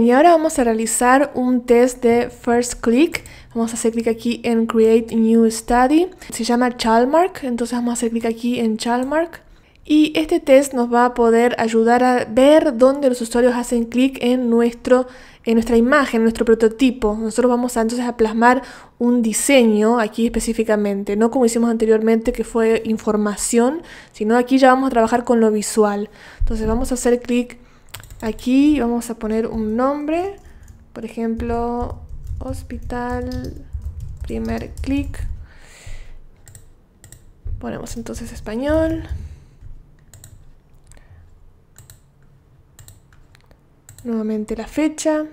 y ahora vamos a realizar un test de First Click. Vamos a hacer clic aquí en Create New Study. Se llama Chalmark, entonces vamos a hacer clic aquí en Chalmark. Y este test nos va a poder ayudar a ver dónde los usuarios hacen clic en, en nuestra imagen, en nuestro prototipo. Nosotros vamos a, entonces a plasmar un diseño aquí específicamente, no como hicimos anteriormente que fue información, sino aquí ya vamos a trabajar con lo visual. Entonces vamos a hacer clic Aquí vamos a poner un nombre, por ejemplo, hospital, primer clic. Ponemos entonces español. Nuevamente la fecha.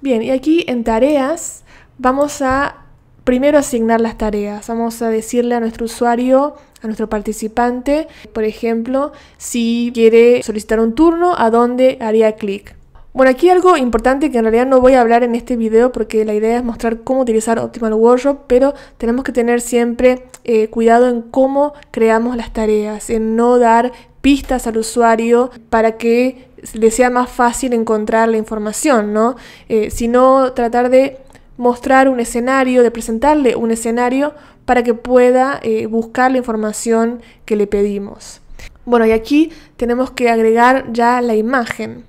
Bien, y aquí en tareas vamos a primero asignar las tareas. Vamos a decirle a nuestro usuario a nuestro participante, por ejemplo, si quiere solicitar un turno, a dónde haría clic. Bueno, aquí algo importante que en realidad no voy a hablar en este video porque la idea es mostrar cómo utilizar Optimal Workshop, pero tenemos que tener siempre eh, cuidado en cómo creamos las tareas, en no dar pistas al usuario para que le sea más fácil encontrar la información, ¿no? Eh, sino tratar de mostrar un escenario, de presentarle un escenario para que pueda eh, buscar la información que le pedimos. Bueno, y aquí tenemos que agregar ya la imagen.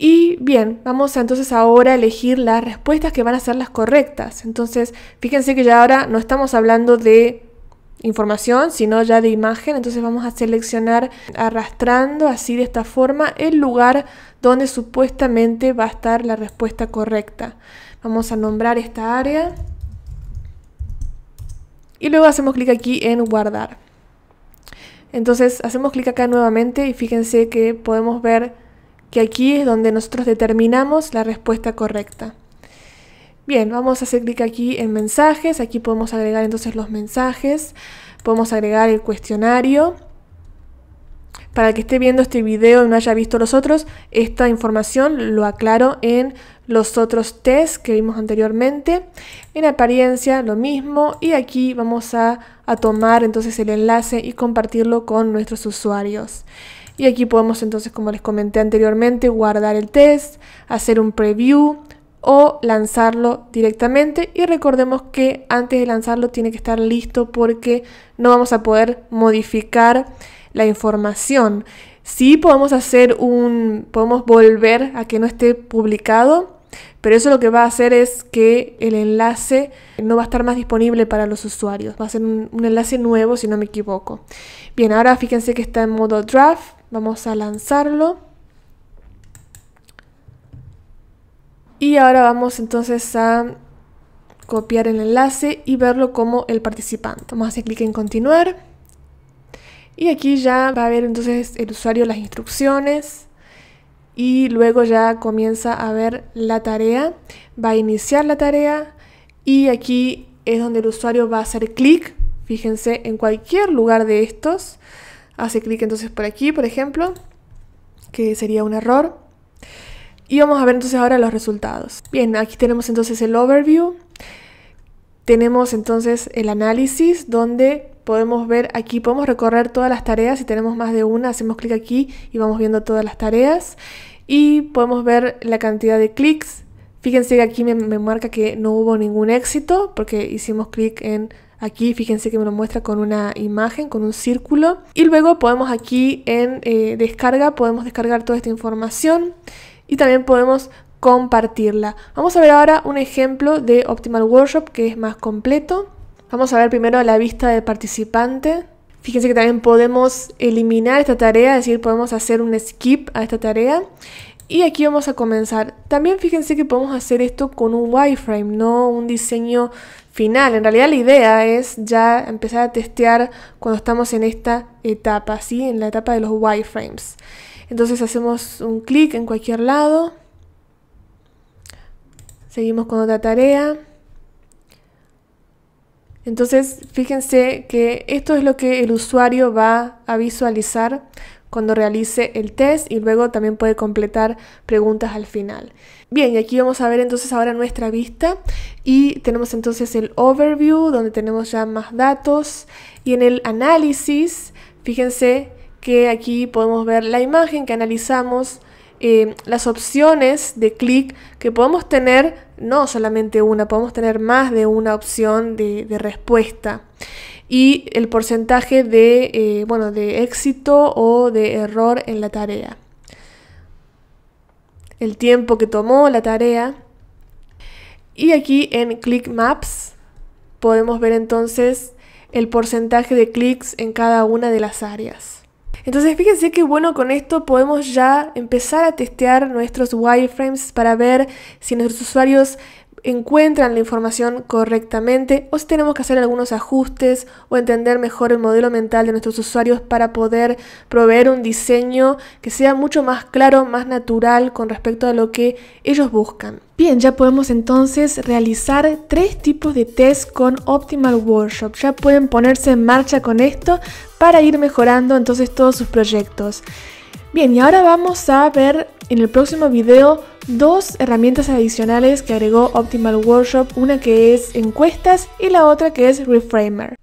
Y bien, vamos a entonces ahora a elegir las respuestas que van a ser las correctas. Entonces, fíjense que ya ahora no estamos hablando de información, sino ya de imagen. Entonces vamos a seleccionar arrastrando así de esta forma el lugar donde supuestamente va a estar la respuesta correcta. Vamos a nombrar esta área y luego hacemos clic aquí en guardar. Entonces hacemos clic acá nuevamente y fíjense que podemos ver que aquí es donde nosotros determinamos la respuesta correcta. Bien, vamos a hacer clic aquí en mensajes, aquí podemos agregar entonces los mensajes, podemos agregar el cuestionario. Para el que esté viendo este video y no haya visto los otros, esta información lo aclaro en los otros test que vimos anteriormente. En apariencia lo mismo y aquí vamos a, a tomar entonces el enlace y compartirlo con nuestros usuarios. Y aquí podemos entonces, como les comenté anteriormente, guardar el test, hacer un preview, o lanzarlo directamente y recordemos que antes de lanzarlo tiene que estar listo porque no vamos a poder modificar la información. Sí podemos hacer un podemos volver a que no esté publicado, pero eso lo que va a hacer es que el enlace no va a estar más disponible para los usuarios, va a ser un, un enlace nuevo si no me equivoco. Bien, ahora fíjense que está en modo draft, vamos a lanzarlo. Y ahora vamos entonces a copiar el enlace y verlo como el participante. Vamos a hacer clic en continuar. Y aquí ya va a ver entonces el usuario las instrucciones y luego ya comienza a ver la tarea. Va a iniciar la tarea y aquí es donde el usuario va a hacer clic. Fíjense en cualquier lugar de estos. Hace clic entonces por aquí, por ejemplo, que sería un error. Y vamos a ver entonces ahora los resultados. Bien, aquí tenemos entonces el overview. Tenemos entonces el análisis donde podemos ver aquí, podemos recorrer todas las tareas. Si tenemos más de una, hacemos clic aquí y vamos viendo todas las tareas. Y podemos ver la cantidad de clics. Fíjense que aquí me, marca que no hubo ningún éxito porque hicimos clic en Aquí fíjense que me lo muestra con una imagen, con un círculo. Y luego podemos aquí en eh, descarga, podemos descargar toda esta información y también podemos compartirla. Vamos a ver ahora un ejemplo de Optimal Workshop que es más completo. Vamos a ver primero la vista del participante. Fíjense que también podemos eliminar esta tarea, es decir, podemos hacer un skip a esta tarea. Y aquí vamos a comenzar. También fíjense que podemos hacer esto con un wireframe, no un diseño final. En realidad la idea es ya empezar a testear cuando estamos en esta etapa, ¿sí? En la etapa de los wireframes. Entonces hacemos un clic en cualquier lado. Seguimos con otra tarea. Entonces, fíjense que esto es lo que el usuario va a visualizar cuando realice el test y luego también puede completar preguntas al final. Bien, y aquí vamos a ver entonces ahora nuestra vista y tenemos entonces el overview donde tenemos ya más datos y en el análisis, fíjense que aquí podemos ver la imagen que analizamos, eh, las opciones de clic que podemos tener, no solamente una, podemos tener más de una opción de, respuesta y el porcentaje de, eh, de éxito o de error en la tarea. El tiempo que tomó la tarea. Y aquí en Click Maps podemos ver entonces el porcentaje de clics en cada una de las áreas. Entonces fíjense que bueno, con esto podemos ya empezar a testear nuestros wireframes para ver si nuestros usuarios encuentran la información correctamente o si tenemos que hacer algunos ajustes o entender mejor el modelo mental de nuestros usuarios para poder proveer un diseño que sea mucho más claro, más natural con respecto a lo que ellos buscan. Bien, ya podemos entonces realizar tres tipos de test con Optimal Workshop. Ya pueden ponerse en marcha con esto para ir mejorando entonces todos sus proyectos. Bien, y ahora vamos a ver en el próximo video dos herramientas adicionales que agregó Optimal Workshop, una que es encuestas y la otra que es Reframer.